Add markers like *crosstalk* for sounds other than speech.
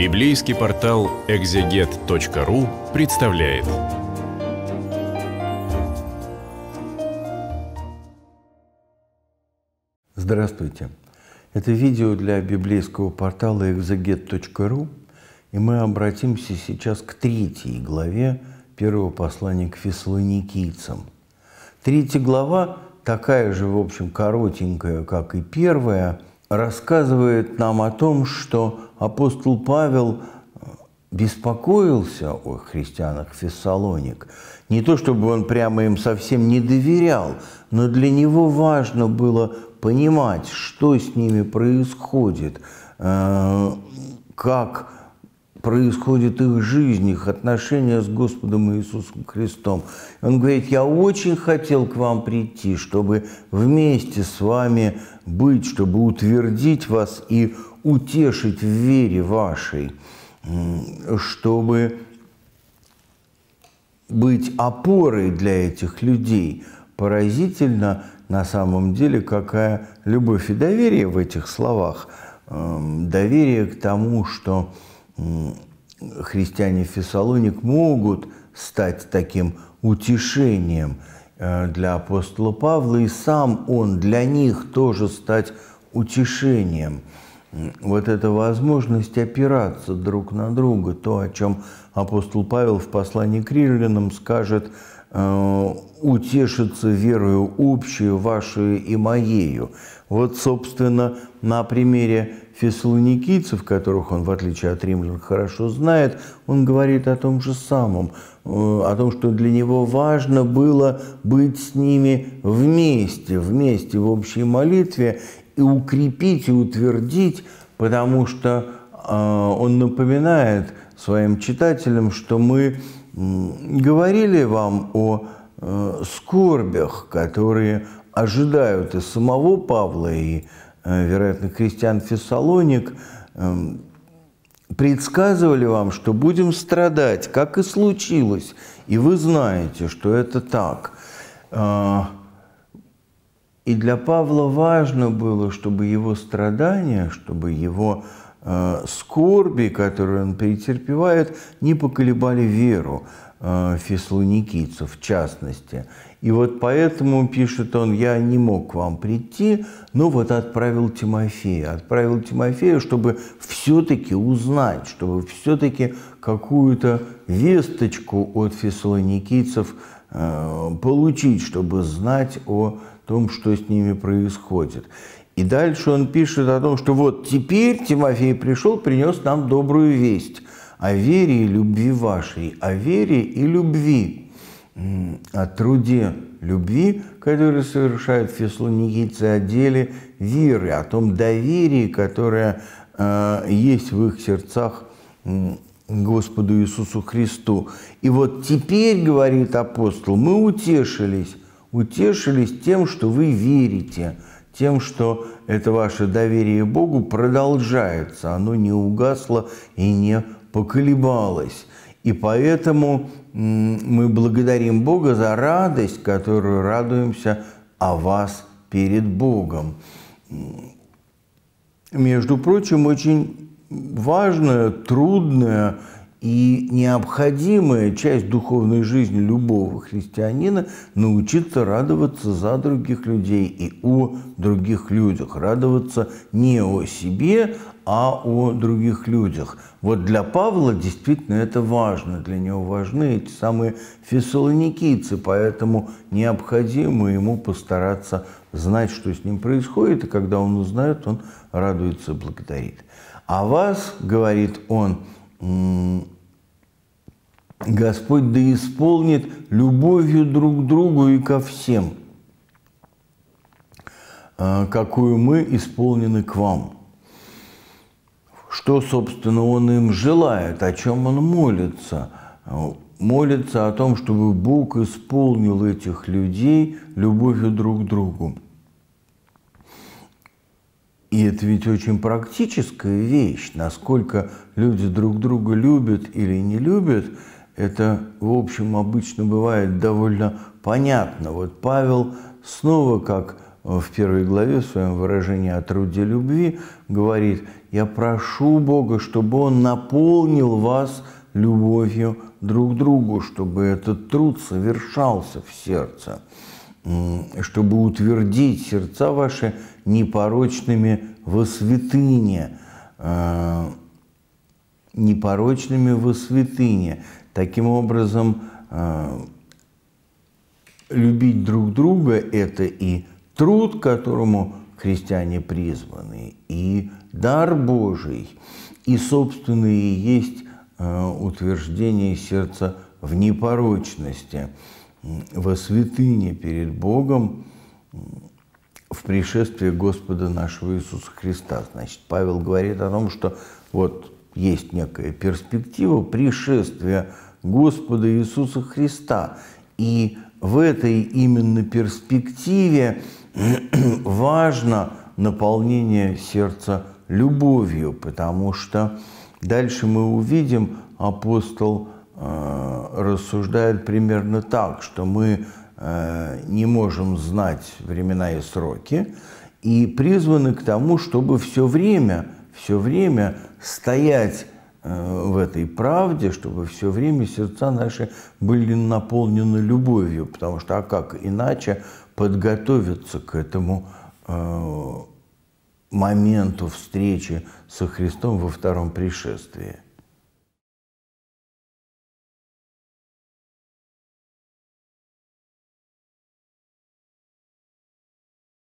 Библейский портал экзегет.ру представляет. Здравствуйте. Это видео для библейского портала экзегет.ру, и мы обратимся сейчас к третьей главе первого послания к фессалоникийцам. Третья глава такая же, в общем, коротенькая, как и первая – рассказывает нам о том, что апостол Павел э, беспокоился о христианах Фессалоник. Не то чтобы он прямо им совсем не доверял, но для него важно было понимать, что с ними происходит, э, как происходит их жизнь, их отношения с Господом Иисусом Христом. Он говорит, я очень хотел к вам прийти, чтобы вместе с вами быть, чтобы утвердить вас и утешить в вере вашей, чтобы быть опорой для этих людей. Поразительно на самом деле, какая любовь и доверие в этих словах. Эм, доверие к тому, что христиане Фессалоник могут стать таким утешением э, для апостола Павла, и сам он для них тоже стать утешением. Вот эта возможность опираться друг на друга, то, о чем апостол Павел в послании к римлянам скажет э, утешиться верою общую вашу и моею. Вот, собственно, на примере фессалоникийцев, которых он, в отличие от римлян, хорошо знает, он говорит о том же самом, э, о том, что для него важно было быть с ними вместе, вместе в общей молитве и укрепить, и утвердить, потому что э, он напоминает своим читателям, что мы говорили вам о э, скорбях, которые ожидают и самого Павла, и Э, вероятно, крестьян Фессалоник, эм, предсказывали вам, что будем страдать, как и случилось, и вы знаете, что это так. Э, и для Павла важно было, чтобы его страдания, чтобы его Э, скорби, которую он претерпевает, не поколебали веру э, фессалоникийцев в частности. И вот поэтому, пишет он, я не мог к вам прийти, но вот отправил Тимофея. Отправил Тимофея, чтобы все-таки узнать, чтобы все-таки какую-то весточку от фессалоникийцев э, получить, чтобы знать о том, что с ними происходит. И дальше он пишет о том, что вот теперь Тимофей пришел, принес нам добрую весть о вере и любви вашей, о вере и любви, о труде любви, который совершают фессалоникийцы, о деле веры, о том доверии, которое э, есть в их сердцах э, Господу Иисусу Христу. И вот теперь, говорит апостол, мы утешились, утешились тем, что вы верите – тем, что это ваше доверие Богу продолжается, оно не угасло и не поколебалось. И поэтому мы благодарим Бога за радость, которую радуемся о вас перед Богом. Между прочим, очень важное, трудное и необходимая часть духовной жизни любого христианина – научиться радоваться за других людей и о других людях. Радоваться не о себе, а о других людях. Вот для Павла действительно это важно, для него важны эти самые фессалоникийцы, поэтому необходимо ему постараться знать, что с ним происходит, и когда он узнает, он радуется и благодарит. «А вас, — говорит он, — Господь да исполнит любовью друг к другу и ко всем, а, какую мы исполнены к вам. Что, собственно, он им желает, о чем он молится? Молится о том, чтобы Бог исполнил этих людей любовью друг к другу. И это ведь очень практическая вещь, насколько люди друг друга любят или не любят, это, в общем, обычно бывает довольно понятно. Вот Павел снова, как э, в первой главе в своем выражении о труде любви, говорит, «Я прошу Бога, чтобы Он наполнил вас любовью друг к другу, чтобы этот труд совершался в сердце» чтобы утвердить сердца ваши непорочными во святыне, а, непорочными во святыне. Таким образом, а, любить друг друга – это и труд, которому христиане призваны, и дар Божий, и собственные есть а, утверждение сердца в непорочности – во святыне перед Богом в пришествии Господа нашего Иисуса Христа. Значит, Павел говорит о том, что вот есть некая перспектива пришествия Господа Иисуса Христа. И в этой именно перспективе *clears throat* важно наполнение сердца любовью, потому что дальше мы увидим, апостол э, рассуждают примерно так, что мы э, не можем знать времена и сроки, и призваны к тому, чтобы все время, все время стоять э, в этой правде, чтобы все время сердца наши были наполнены любовью, потому что а как иначе подготовиться к этому э, моменту встречи со Христом во втором пришествии?